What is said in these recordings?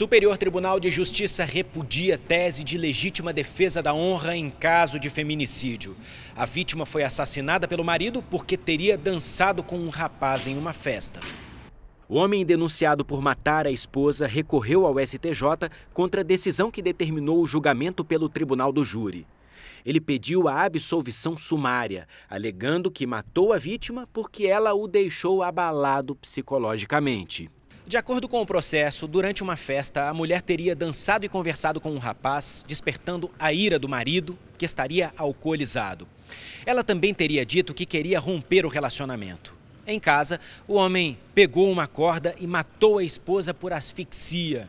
Superior Tribunal de Justiça repudia tese de legítima defesa da honra em caso de feminicídio. A vítima foi assassinada pelo marido porque teria dançado com um rapaz em uma festa. O homem denunciado por matar a esposa recorreu ao STJ contra a decisão que determinou o julgamento pelo tribunal do júri. Ele pediu a absolvição sumária, alegando que matou a vítima porque ela o deixou abalado psicologicamente. De acordo com o processo, durante uma festa, a mulher teria dançado e conversado com um rapaz, despertando a ira do marido, que estaria alcoolizado. Ela também teria dito que queria romper o relacionamento. Em casa, o homem pegou uma corda e matou a esposa por asfixia.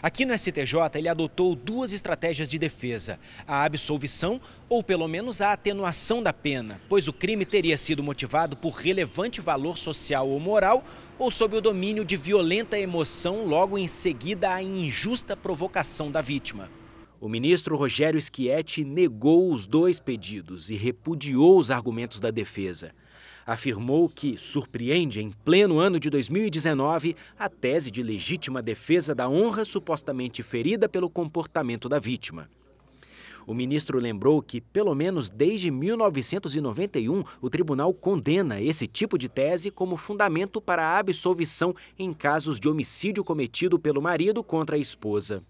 Aqui no STJ, ele adotou duas estratégias de defesa: a absolvição ou pelo menos a atenuação da pena, pois o crime teria sido motivado por relevante valor social ou moral ou sob o domínio de violenta emoção, logo em seguida à injusta provocação da vítima. O ministro Rogério Schietti negou os dois pedidos e repudiou os argumentos da defesa afirmou que surpreende em pleno ano de 2019 a tese de legítima defesa da honra supostamente ferida pelo comportamento da vítima. O ministro lembrou que, pelo menos desde 1991, o tribunal condena esse tipo de tese como fundamento para a absolvição em casos de homicídio cometido pelo marido contra a esposa.